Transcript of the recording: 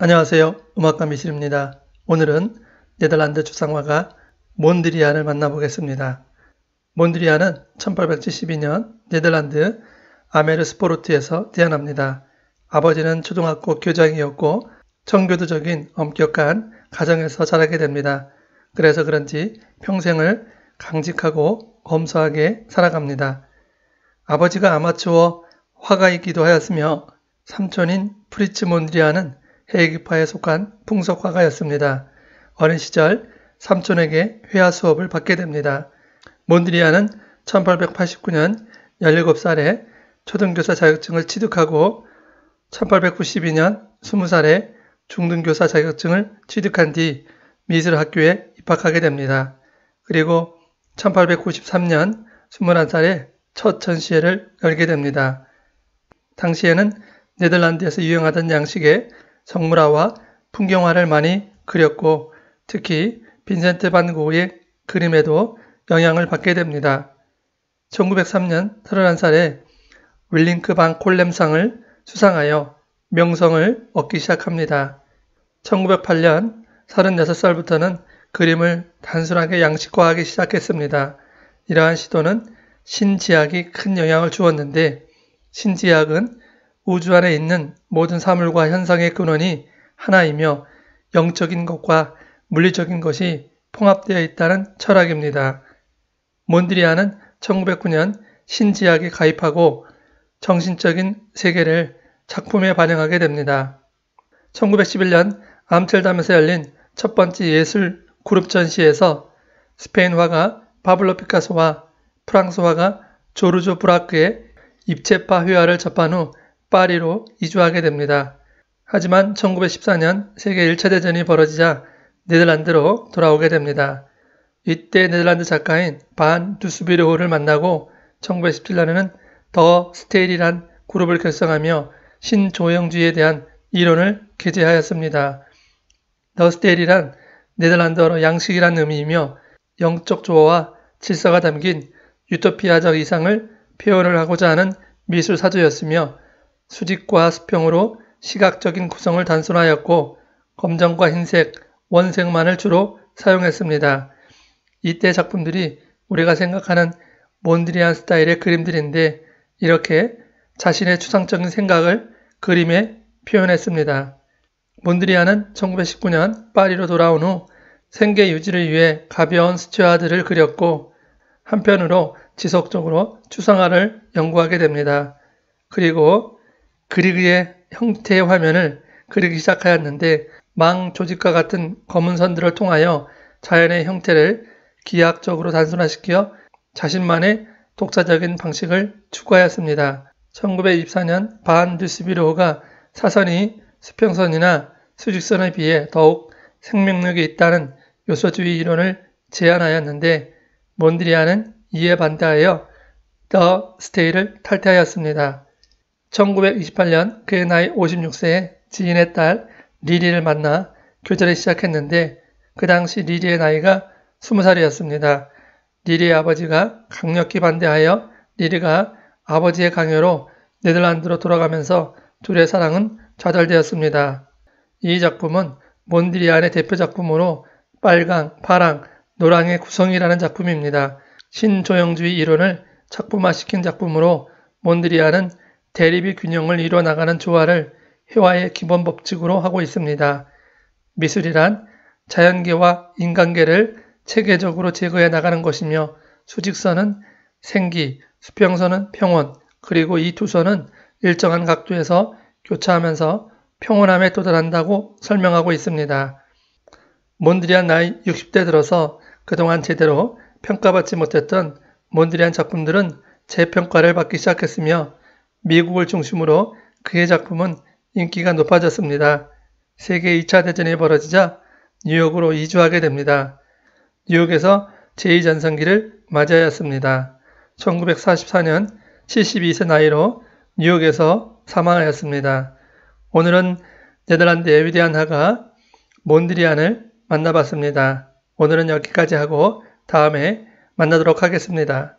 안녕하세요. 음악가 미실입니다. 오늘은 네덜란드 주상화가 몬드리안을 만나보겠습니다. 몬드리안은 1872년 네덜란드 아메르스포르트에서 태어납니다. 아버지는 초등학교 교장이었고 청교도적인 엄격한 가정에서 자라게 됩니다. 그래서 그런지 평생을 강직하고 검소하게 살아갑니다. 아버지가 아마추어 화가이기도 하였으며 삼촌인 프리츠 몬드리안은 헤이기파에 속한 풍속화가였습니다. 어린 시절 삼촌에게 회화 수업을 받게 됩니다. 몬드리안은 1889년 17살에 초등교사 자격증을 취득하고 1892년 20살에 중등교사 자격증을 취득한 뒤 미술학교에 입학하게 됩니다. 그리고 1893년 21살에 첫 전시회를 열게 됩니다. 당시에는 네덜란드에서 유행하던 양식의 성물화와 풍경화를 많이 그렸고 특히 빈센트 반고의 그림에도 영향을 받게 됩니다. 1903년 31살에 윌링크 반 콜렘상을 수상하여 명성을 얻기 시작합니다. 1908년 36살부터는 그림을 단순하게 양식화하기 시작했습니다. 이러한 시도는 신지학이 큰 영향을 주었는데 신지학은 우주 안에 있는 모든 사물과 현상의 근원이 하나이며 영적인 것과 물리적인 것이 통합되어 있다는 철학입니다. 몬드리안은 1909년 신지학에 가입하고 정신적인 세계를 작품에 반영하게 됩니다. 1911년 암틀담에서 열린 첫 번째 예술 그룹 전시에서 스페인 화가 바블로 피카소와 프랑스 화가 조르조 브라크의 입체파 회화를 접한 후 파리로 이주하게 됩니다. 하지만 1914년 세계 1차 대전이 벌어지자 네덜란드로 돌아오게 됩니다. 이때 네덜란드 작가인 반 두스비르호를 만나고 1917년에는 더 스테일이란 그룹을 결성하며 신조형주의에 대한 이론을 게재하였습니다. 더 스테일이란 네덜란드어로 양식이란 의미이며 영적 조화와 질서가 담긴 유토피아적 이상을 표현을 하고자 하는 미술 사조였으며 수직과 수평으로 시각적인 구성을 단순화하였고 검정과 흰색, 원색만을 주로 사용했습니다. 이때 작품들이 우리가 생각하는 몬드리안 스타일의 그림들인데 이렇게 자신의 추상적인 생각을 그림에 표현했습니다. 몬드리안은 1919년 파리로 돌아온 후 생계 유지를 위해 가벼운 스튜어드를 그렸고 한편으로 지속적으로 추상화를 연구하게 됩니다. 그리고 그리그의 형태의 화면을 그리기 시작하였는데 망 조직과 같은 검은 선들을 통하여 자연의 형태를 기하학적으로 단순화시켜 자신만의 독자적인 방식을 추구하였습니다. 1924년 반드스비로호가 사선이 수평선이나 수직선에 비해 더욱 생명력이 있다는 요소주의 이론을 제안하였는데 몬드리안는 이에 반대하여 더 스테이를 탈퇴하였습니다. 1928년 그의 나이 56세에 지인의 딸 리리를 만나 교제를 시작했는데 그 당시 리리의 나이가 20살이었습니다. 리리의 아버지가 강력히 반대하여 리리가 아버지의 강요로 네덜란드로 돌아가면서 둘의 사랑은 좌절되었습니다. 이 작품은 몬드리안의 대표 작품으로 빨강, 파랑, 노랑의 구성이라는 작품입니다. 신조형주의 이론을 작품화시킨 작품으로 몬드리안은 대립이 균형을 이루어나가는 조화를 회화의 기본 법칙으로 하고 있습니다. 미술이란 자연계와 인간계를 체계적으로 제거해 나가는 것이며 수직선은 생기, 수평선은 평온, 그리고 이 두선은 일정한 각도에서 교차하면서 평온함에 도달한다고 설명하고 있습니다. 몬드리안 나이 60대 들어서 그동안 제대로 평가받지 못했던 몬드리안 작품들은 재평가를 받기 시작했으며 미국을 중심으로 그의 작품은 인기가 높아졌습니다. 세계 2차 대전이 벌어지자 뉴욕으로 이주하게 됩니다. 뉴욕에서 제2전성기를 맞이하였습니다. 1944년 72세 나이로 뉴욕에서 사망하였습니다. 오늘은 네덜란드의 위대한 화가 몬드리안을 만나봤습니다. 오늘은 여기까지 하고 다음에 만나도록 하겠습니다.